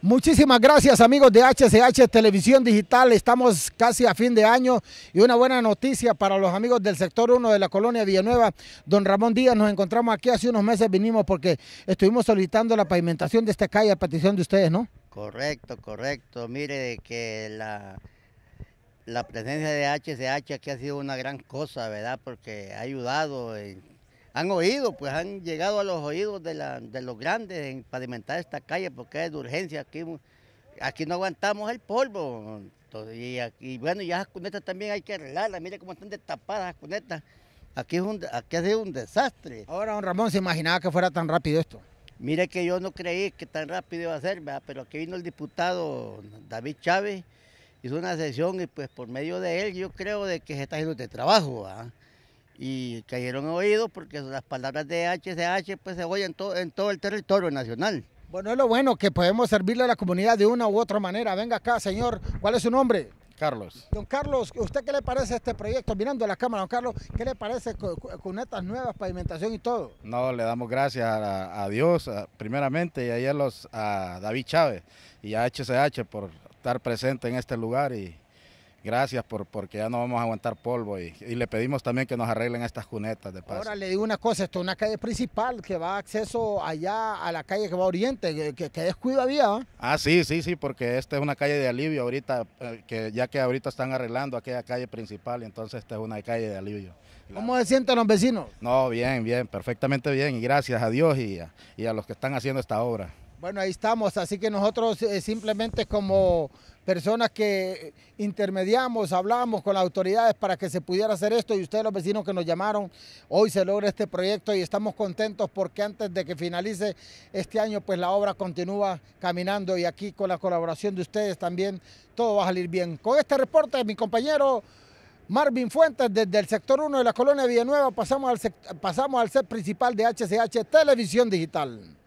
Muchísimas gracias amigos de HCH Televisión Digital, estamos casi a fin de año y una buena noticia para los amigos del sector 1 de la colonia Villanueva, don Ramón Díaz, nos encontramos aquí hace unos meses, vinimos porque estuvimos solicitando la pavimentación de esta calle a petición de ustedes, ¿no? Correcto, correcto, mire que la, la presencia de HCH aquí ha sido una gran cosa, ¿verdad? Porque ha ayudado en han oído, pues han llegado a los oídos de, los grandes en pavimentar esta calle porque es de urgencia. Aquí, aquí no aguantamos el polvo. y, aquí, bueno, ya las cunetas también hay que arreglarlas. Mire cómo están destapadas las cunetas. Aquí, aquí ha sido un desastre. Ahora, don Ramón, ¿se imaginaba que fuera tan rápido esto? Mire que yo no creí que tan rápido iba a ser, pero aquí vino el diputado David Chávez, hizo una sesión y pues por medio de él yo creo de que se está haciendo este trabajo y cayeron oídos porque las palabras de HCH pues, se oyen todo en todo el territorio nacional. Bueno, es lo bueno que podemos servirle a la comunidad de una u otra manera. Venga acá, señor, ¿cuál es su nombre? Carlos. Don Carlos, ¿usted qué le parece este proyecto? Mirando a la cámara, don Carlos, ¿qué le parece con, estas nuevas pavimentación y todo? No, le damos gracias a, Dios, primeramente, y a, los, a David Chávez y a HCH por estar presente en este lugar y, gracias por, porque ya no vamos a aguantar polvo y, le pedimos también que nos arreglen estas cunetas de paso. Ahora le digo una cosa, esto es una calle principal que va acceso allá a la calle que va a Oriente, que, que, vía. ¿ah? ah, sí, sí, sí, porque esta es una calle de alivio ahorita, eh, que ya que ahorita están arreglando aquella calle principal, entonces esta es una calle de alivio. ¿Cómo se sienten los vecinos? No, bien, bien, perfectamente bien, y gracias a Dios y a los que están haciendo esta obra. Bueno, ahí estamos, así que nosotros eh, simplemente como personas que intermediamos, hablamos con las autoridades para que se pudiera hacer esto y ustedes los vecinos que nos llamaron, hoy se logra este proyecto y estamos contentos porque antes de que finalice este año, pues la obra continúa caminando y aquí con la colaboración de ustedes también todo va a salir bien. Con este reporte de mi compañero Marvin Fuentes desde el sector 1 de la colonia Villanueva pasamos al, pasamos al set principal de HCH Televisión Digital.